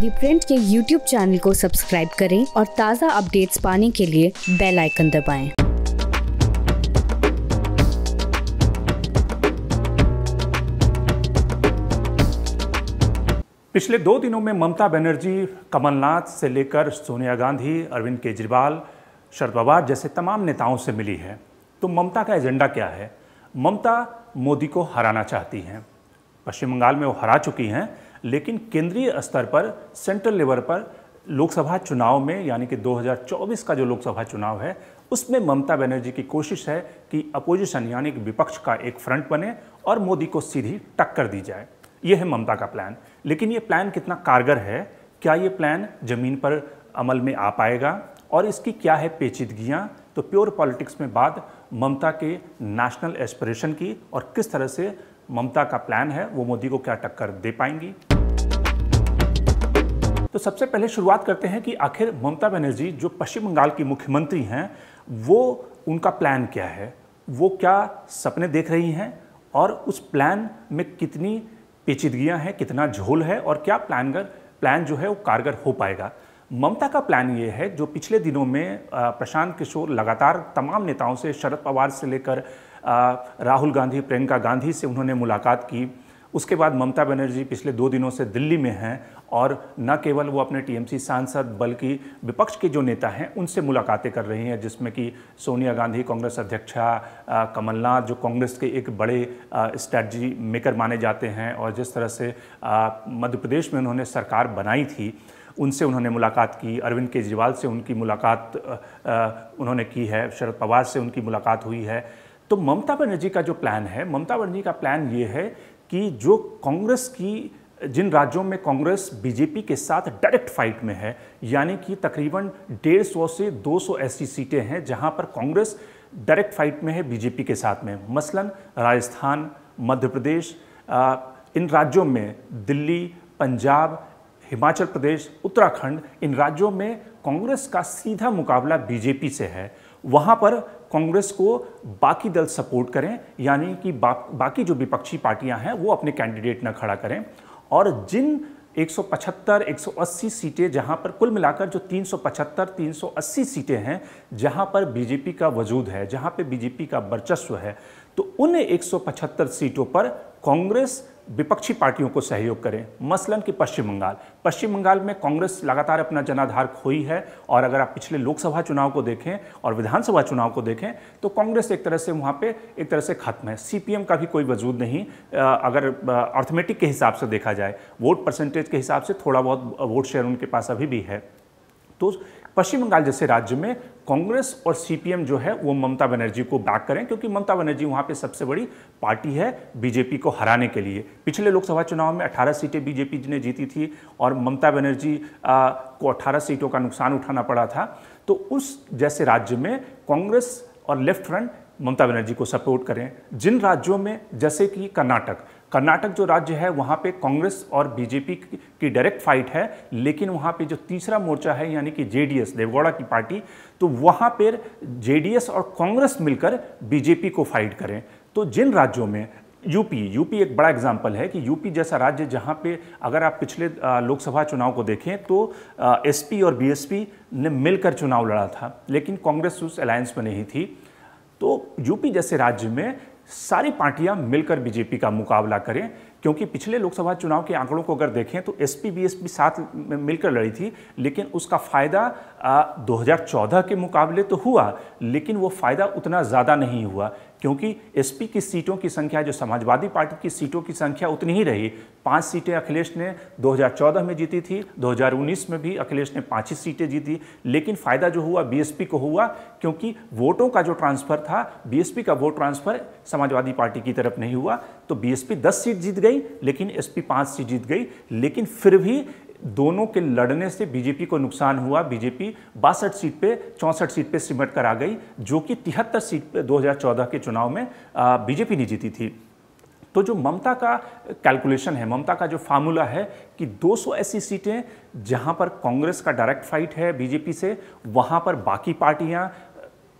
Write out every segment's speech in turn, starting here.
दी Print के YouTube channel को subscribe करें और ताज़ा अपडेट्स पाने के लिए बेल आइकन दबाएं। पिछले दो दिनों में ममता बनर्जी कमलनाथ से लेकर सोनिया गांधी अरविंद केजरीवाल शरद पवार जैसे तमाम नेताओं से मिली है तो ममता का एजेंडा क्या है ममता मोदी को हराना चाहती हैं पश्चिम बंगाल में वो हरा चुकी हैं लेकिन केंद्रीय स्तर पर सेंट्रल लेवल पर लोकसभा चुनाव में यानी कि 2024 का जो लोकसभा चुनाव है उसमें ममता बनर्जी की कोशिश है कि अपोजिशन यानी कि विपक्ष का एक फ्रंट बने और मोदी को सीधी टक्कर दी जाए ये है ममता का प्लान लेकिन ये प्लान कितना कारगर है क्या ये प्लान ज़मीन पर अमल में आ पाएगा और इसकी क्या है पेचीदगियाँ तो प्योर पॉलिटिक्स में बात ममता के नेशनल एस्पिरेशन की और किस तरह से ममता का प्लान है वो मोदी को क्या टक्कर दे पाएंगी तो सबसे पहले शुरुआत करते हैं कि आखिर ममता बनर्जी जो पश्चिम बंगाल की मुख्यमंत्री हैं वो उनका प्लान क्या है वो क्या सपने देख रही हैं और उस प्लान में कितनी पेचीदगियाँ हैं कितना झोल है और क्या प्लानगर प्लान जो है वो कारगर हो पाएगा ममता का प्लान ये है जो पिछले दिनों में प्रशांत किशोर लगातार तमाम नेताओं से शरद पवार से लेकर राहुल गांधी प्रियंका गांधी से उन्होंने मुलाकात की उसके बाद ममता बनर्जी पिछले दो दिनों से दिल्ली में हैं और न केवल वो अपने टीएमसी सांसद बल्कि विपक्ष के जो नेता हैं उनसे मुलाकातें कर रही हैं जिसमें कि सोनिया गांधी कांग्रेस अध्यक्षा कमलनाथ जो कांग्रेस के एक बड़े स्ट्रैटी मेकर माने जाते हैं और जिस तरह से मध्य प्रदेश में उन्होंने सरकार बनाई थी उनसे उन्होंने मुलाकात की अरविंद केजरीवाल से उनकी मुलाकात उन्होंने की है शरद पवार से उनकी मुलाकात हुई है तो ममता बनर्जी का जो प्लान है ममता बनर्जी का प्लान ये है कि जो कांग्रेस की जिन राज्यों में कांग्रेस बीजेपी के साथ डायरेक्ट फाइट में है यानी कि तकरीबन 150 से 200 ऐसी सीटें हैं जहां पर कांग्रेस डायरेक्ट फाइट में है बीजेपी के साथ में मसलन राजस्थान मध्य प्रदेश इन राज्यों में दिल्ली पंजाब हिमाचल प्रदेश उत्तराखंड इन राज्यों में कांग्रेस का सीधा मुकाबला बीजेपी से है वहाँ पर कांग्रेस को बाकी दल सपोर्ट करें यानी कि बा, बाकी जो विपक्षी पार्टियां हैं वो अपने कैंडिडेट ना खड़ा करें और जिन 175, 180 सीटें जहां पर कुल मिलाकर जो 375, 380 सीटें हैं जहां पर बीजेपी का वजूद है जहां पर बीजेपी का वर्चस्व है तो उन 175 सीटों पर कांग्रेस विपक्षी पार्टियों को सहयोग करें मसलन कि पश्चिम बंगाल पश्चिम बंगाल में कांग्रेस लगातार अपना जनाधार खोई है और अगर आप पिछले लोकसभा चुनाव को देखें और विधानसभा चुनाव को देखें तो कांग्रेस एक तरह से वहाँ पे एक तरह से खत्म है सीपीएम का भी कोई वजूद नहीं अगर अर्थमेटिक के हिसाब से देखा जाए वोट परसेंटेज के हिसाब से थोड़ा बहुत वोट शेयर उनके पास अभी भी है तो पश्चिम बंगाल जैसे राज्य में कांग्रेस और सीपीएम जो है वो ममता बनर्जी को बैक करें क्योंकि ममता बनर्जी वहाँ पे सबसे बड़ी पार्टी है बीजेपी को हराने के लिए पिछले लोकसभा चुनाव में 18 सीटें बीजेपी ने जीती थी और ममता बनर्जी को 18 सीटों का नुकसान उठाना पड़ा था तो उस जैसे राज्य में कांग्रेस और लेफ्ट फ्रंट ममता बनर्जी को सपोर्ट करें जिन राज्यों में जैसे कि कर्नाटक कर्नाटक जो राज्य है वहाँ पे कांग्रेस और बीजेपी की डायरेक्ट फाइट है लेकिन वहाँ पे जो तीसरा मोर्चा है यानी कि जेडीएस देवगौड़ा की पार्टी तो वहाँ पर जेडीएस और कांग्रेस मिलकर बीजेपी को फाइट करें तो जिन राज्यों में यूपी यूपी एक बड़ा एग्जाम्पल है कि यूपी जैसा राज्य जहाँ पे अगर आप पिछले लोकसभा चुनाव को देखें तो एसपी और बीएसपी ने मिलकर चुनाव लड़ा था लेकिन कांग्रेस उस अलायंस में नहीं थी तो यूपी जैसे राज्य में सारी पार्टियां मिलकर बीजेपी का मुकाबला करें क्योंकि पिछले लोकसभा चुनाव के आंकड़ों को अगर देखें तो S P B S P साथ में मिलकर लड़ी थी लेकिन उसका फ़ायदा 2014 के मुकाबले तो हुआ लेकिन वो फ़ायदा उतना ज़्यादा नहीं हुआ क्योंकि एसपी की सीटों की संख्या जो समाजवादी पार्टी की सीटों की संख्या उतनी ही रही पांच सीटें अखिलेश ने 2014 में जीती थी 2019 में भी अखिलेश ने पाँच ही सीटें जीती लेकिन फ़ायदा जो हुआ बीएसपी को हुआ क्योंकि वोटों का जो ट्रांसफ़र था बीएसपी का वोट ट्रांसफ़र समाजवादी पार्टी की तरफ नहीं हुआ तो बीएसपी 10 सीट जीत गई लेकिन एसपी 5 सीट जीत गई लेकिन फिर भी दोनों के लड़ने से बीजेपी को नुकसान हुआ बीजेपी बासठ सीट पे चौंसठ सीट पे सिमट कर आ गई जो कि तिहत्तर सीट पे 2014 के चुनाव में बीजेपी ने जीती थी तो जो ममता का कैलकुलेशन है ममता का जो फार्मूला है कि 200 ऐसी सीटें जहां पर कांग्रेस का डायरेक्ट फाइट है बीजेपी से वहां पर बाकी पार्टियां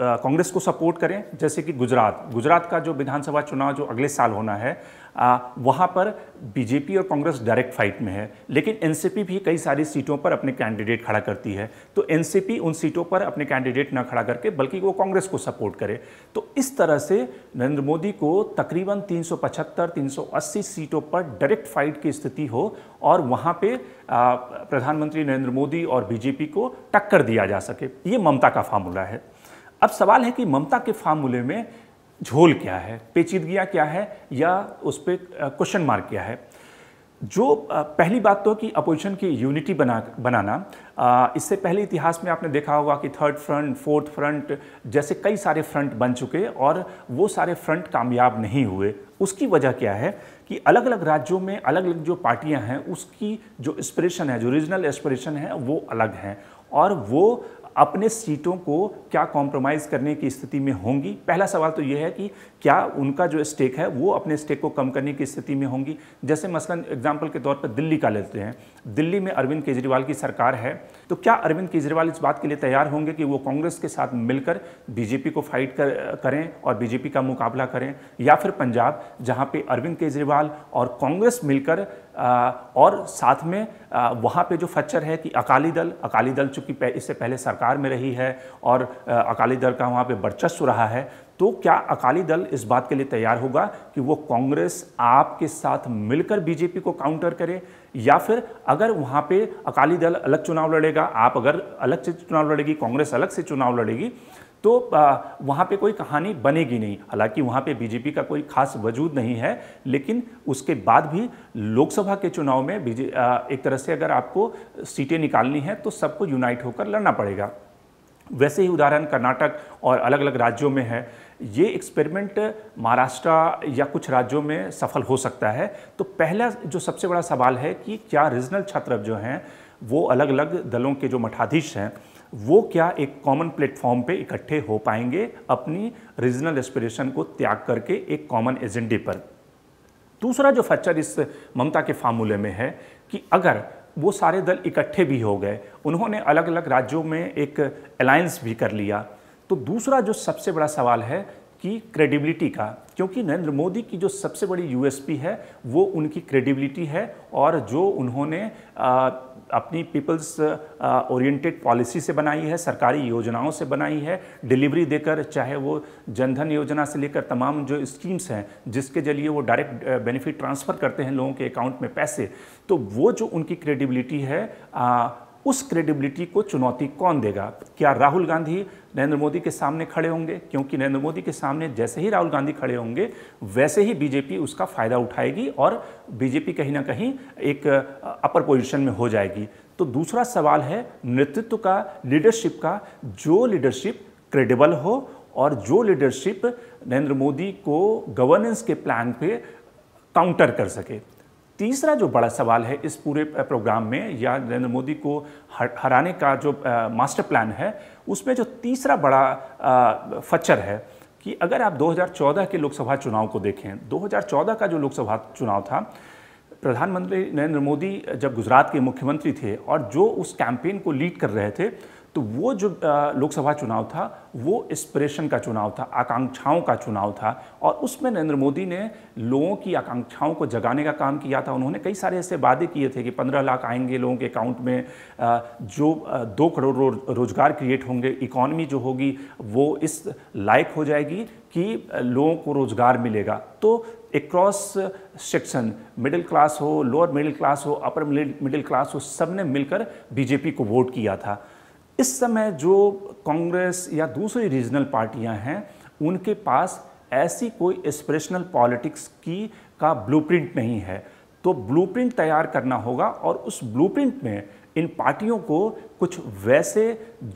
कांग्रेस को सपोर्ट करें जैसे कि गुजरात गुजरात का जो विधानसभा चुनाव जो अगले साल होना है आ, वहाँ पर बीजेपी और कांग्रेस डायरेक्ट फाइट में है लेकिन एनसीपी भी कई सारी सीटों पर अपने कैंडिडेट खड़ा करती है तो एनसीपी उन सीटों पर अपने कैंडिडेट ना खड़ा करके बल्कि वो कांग्रेस को सपोर्ट करे तो इस तरह से नरेंद्र मोदी को तकरीबन 375 380 सीटों पर डायरेक्ट फाइट की स्थिति हो और वहाँ पर प्रधानमंत्री नरेंद्र मोदी और बीजेपी को टक्कर दिया जा सके ये ममता का फार्मूला है अब सवाल है कि ममता के फार्मूले में झोल क्या है पेचीदगियाँ क्या है या उस पर क्वेश्चन मार्क क्या है जो पहली बात तो कि अपोजिशन की यूनिटी बना बनाना इससे पहले इतिहास में आपने देखा होगा कि थर्ड फ्रंट फोर्थ फ्रंट जैसे कई सारे फ्रंट बन चुके और वो सारे फ्रंट कामयाब नहीं हुए उसकी वजह क्या है कि अलग अलग राज्यों में अलग अलग जो पार्टियां हैं उसकी जो एस्पिरेशन है जो रीजनल एस्पिरेशन है वो अलग हैं और वो अपने सीटों को क्या कॉम्प्रोमाइज़ करने की स्थिति में होंगी पहला सवाल तो यह है कि क्या उनका जो स्टेक है वो अपने स्टेक को कम करने की स्थिति में होंगी जैसे मसलन एग्जाम्पल के तौर पर दिल्ली का लेते हैं दिल्ली में अरविंद केजरीवाल की सरकार है तो क्या अरविंद केजरीवाल इस बात के लिए तैयार होंगे कि वो कांग्रेस के साथ मिलकर बीजेपी को फाइट कर, करें और बीजेपी का मुकाबला करें या फिर पंजाब जहाँ पर अरविंद केजरीवाल और कांग्रेस मिलकर और साथ में वहाँ पे जो फच्चर है कि अकाली दल अकाली दल चूँकि इससे पहले सरकार में रही है और अकाली दल का वहाँ पे वर्चस्व रहा है तो क्या अकाली दल इस बात के लिए तैयार होगा कि वो कांग्रेस आपके साथ मिलकर बीजेपी को काउंटर करे या फिर अगर वहाँ पे अकाली दल अलग चुनाव लड़ेगा आप अगर अलग से चुनाव लड़ेगी कांग्रेस अलग से चुनाव लड़ेगी तो वहाँ पे कोई कहानी बनेगी नहीं हालांकि वहाँ पे बीजेपी का कोई खास वजूद नहीं है लेकिन उसके बाद भी लोकसभा के चुनाव में बीजे एक तरह से अगर आपको सीटें निकालनी है तो सबको यूनाइट होकर लड़ना पड़ेगा वैसे ही उदाहरण कर्नाटक और अलग अलग राज्यों में है ये एक्सपेरिमेंट महाराष्ट्र या कुछ राज्यों में सफल हो सकता है तो पहला जो सबसे बड़ा सवाल है कि क्या रीजनल छात्र जो हैं वो अलग अलग दलों के जो मठाधीश हैं वो क्या एक कॉमन प्लेटफॉर्म पे इकट्ठे हो पाएंगे अपनी रीजनल एस्पिरेशन को त्याग करके एक कॉमन एजेंडे पर दूसरा जो फैक्चर इस ममता के फार्मूले में है कि अगर वो सारे दल इकट्ठे भी हो गए उन्होंने अलग अलग राज्यों में एक अलायंस भी कर लिया तो दूसरा जो सबसे बड़ा सवाल है की क्रेडिबिलिटी का क्योंकि नरेंद्र मोदी की जो सबसे बड़ी यूएसपी है वो उनकी क्रेडिबिलिटी है और जो उन्होंने आ, अपनी पीपल्स ओरिएंटेड पॉलिसी से बनाई है सरकारी योजनाओं से बनाई है डिलीवरी देकर चाहे वो जनधन योजना से लेकर तमाम जो स्कीम्स हैं जिसके जरिए वो डायरेक्ट बेनिफिट ट्रांसफ़र करते हैं लोगों के अकाउंट में पैसे तो वो जो उनकी क्रेडिबिलिटी है आ, उस क्रेडिबिलिटी को चुनौती कौन देगा क्या राहुल गांधी नरेंद्र मोदी के सामने खड़े होंगे क्योंकि नरेंद्र मोदी के सामने जैसे ही राहुल गांधी खड़े होंगे वैसे ही बीजेपी उसका फ़ायदा उठाएगी और बीजेपी कहीं ना कहीं एक अपर पोजिशन में हो जाएगी तो दूसरा सवाल है नेतृत्व का लीडरशिप का जो लीडरशिप क्रेडिबल हो और जो लीडरशिप नरेंद्र मोदी को गवर्नेंस के प्लान पे काउंटर कर सके तीसरा जो बड़ा सवाल है इस पूरे प्रोग्राम में या नरेंद्र मोदी को हराने का जो मास्टर प्लान है उसमें जो तीसरा बड़ा फचर है कि अगर आप 2014 के लोकसभा चुनाव को देखें 2014 का जो लोकसभा चुनाव था प्रधानमंत्री नरेंद्र मोदी जब गुजरात के मुख्यमंत्री थे और जो उस कैंपेन को लीड कर रहे थे तो वो जो लोकसभा चुनाव था वो एस्परेशन का चुनाव था आकांक्षाओं का चुनाव था और उसमें नरेंद्र मोदी ने लोगों की आकांक्षाओं को जगाने का काम किया था उन्होंने कई सारे ऐसे वादे किए थे कि पंद्रह लाख आएंगे लोगों के अकाउंट में जो दो करोड़ रो, रोजगार क्रिएट होंगे इकोनॉमी जो होगी वो इस लायक हो जाएगी कि लोगों को रोज़गार मिलेगा तो एक क्रॉस सेक्शन मिडिल क्लास हो लोअर मिडिल क्लास हो अपर मिडिल क्लास हो सब ने मिलकर बीजेपी को वोट किया था इस समय जो कांग्रेस या दूसरी रीजनल पार्टियां हैं उनके पास ऐसी कोई एस्परेशनल पॉलिटिक्स की का ब्लूप्रिंट नहीं है तो ब्लूप्रिंट तैयार करना होगा और उस ब्लूप्रिंट में इन पार्टियों को कुछ वैसे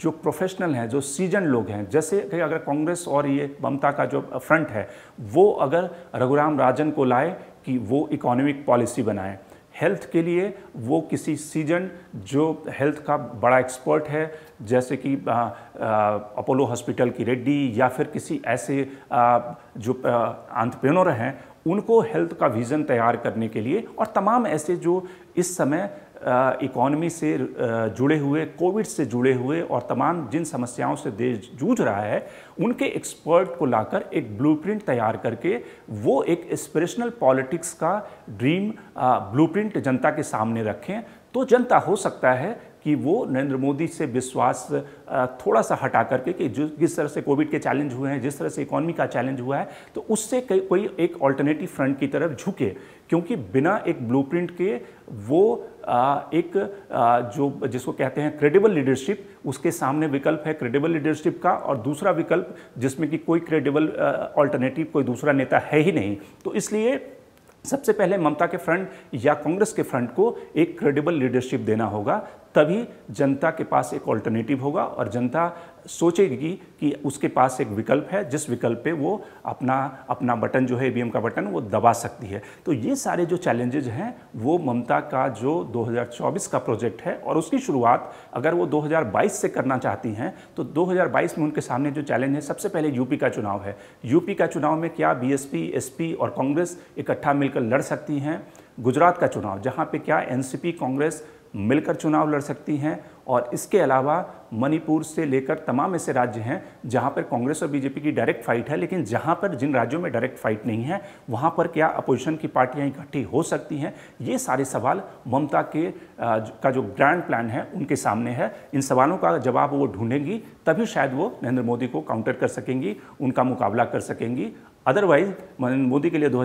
जो प्रोफेशनल हैं जो सीजन लोग हैं जैसे कि अगर कांग्रेस और ये ममता का जो फ्रंट है वो अगर रघुराम राजन को लाए कि वो इकोनॉमिक पॉलिसी बनाएं हेल्थ के लिए वो किसी सीजन जो हेल्थ का बड़ा एक्सपर्ट है जैसे कि अपोलो हॉस्पिटल की रेड्डी या फिर किसी ऐसे आ, जो आंतप्रेनोर हैं उनको हेल्थ का विज़न तैयार करने के लिए और तमाम ऐसे जो इस समय इकोनॉमी से जुड़े हुए कोविड से जुड़े हुए और तमाम जिन समस्याओं से देश जूझ रहा है उनके एक्सपर्ट को लाकर एक ब्लूप्रिंट तैयार करके वो एक स्पिरिशनल पॉलिटिक्स का ड्रीम ब्लूप्रिंट जनता के सामने रखें तो जनता हो सकता है कि वो नरेंद्र मोदी से विश्वास थोड़ा सा हटा करके कि जिस तरह से कोविड के चैलेंज हुए हैं जिस तरह से इकोनॉमी का चैलेंज हुआ है तो उससे कोई एक ऑल्टरनेटिव फ्रंट की तरफ झुके क्योंकि बिना एक ब्लूप्रिंट के वो एक जो जिसको कहते हैं क्रेडिबल लीडरशिप उसके सामने विकल्प है क्रेडिबल लीडरशिप का और दूसरा विकल्प जिसमें कि कोई क्रेडिबल ऑल्टरनेटिव कोई दूसरा नेता है ही नहीं तो इसलिए सबसे पहले ममता के फ्रंट या कांग्रेस के फ्रंट को एक क्रेडिबल लीडरशिप देना होगा तभी जनता के पास एक ऑल्टरनेटिव होगा और जनता सोचेगी कि उसके पास एक विकल्प है जिस विकल्प पे वो अपना अपना बटन जो है ईवीएम का बटन वो दबा सकती है तो ये सारे जो चैलेंजेज हैं वो ममता का जो 2024 का प्रोजेक्ट है और उसकी शुरुआत अगर वो 2022 से करना चाहती हैं तो 2022 में उनके सामने जो चैलेंज है सबसे पहले यूपी का चुनाव है यूपी का चुनाव में क्या एस पी और कांग्रेस इकट्ठा मिलकर लड़ सकती हैं गुजरात का चुनाव जहाँ पे क्या एनसीपी कांग्रेस मिलकर चुनाव लड़ सकती हैं और इसके अलावा मणिपुर से लेकर तमाम ऐसे राज्य हैं जहां पर कांग्रेस और बीजेपी की डायरेक्ट फाइट है लेकिन जहां पर जिन राज्यों में डायरेक्ट फाइट नहीं है वहां पर क्या अपोजिशन की पार्टियां इकट्ठी हो सकती हैं ये सारे सवाल ममता के का जो ग्रैंड प्लान है उनके सामने है इन सवालों का जवाब वो ढूंढेंगी तभी शायद वो नरेंद्र मोदी को काउंटर कर सकेंगी उनका मुकाबला कर सकेंगी अदरवाइज नरेंद्र मोदी के लिए दो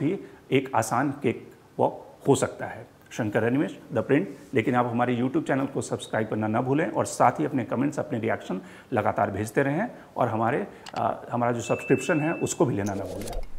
भी एक आसान केक वॉक हो सकता है शंकर अनिमेश द प्रिंट लेकिन आप हमारे यूट्यूब चैनल को सब्सक्राइब करना ना भूलें और साथ ही अपने कमेंट्स अपने रिएक्शन लगातार भेजते रहें और हमारे आ, हमारा जो सब्सक्रिप्शन है उसको भी लेना ना भूलें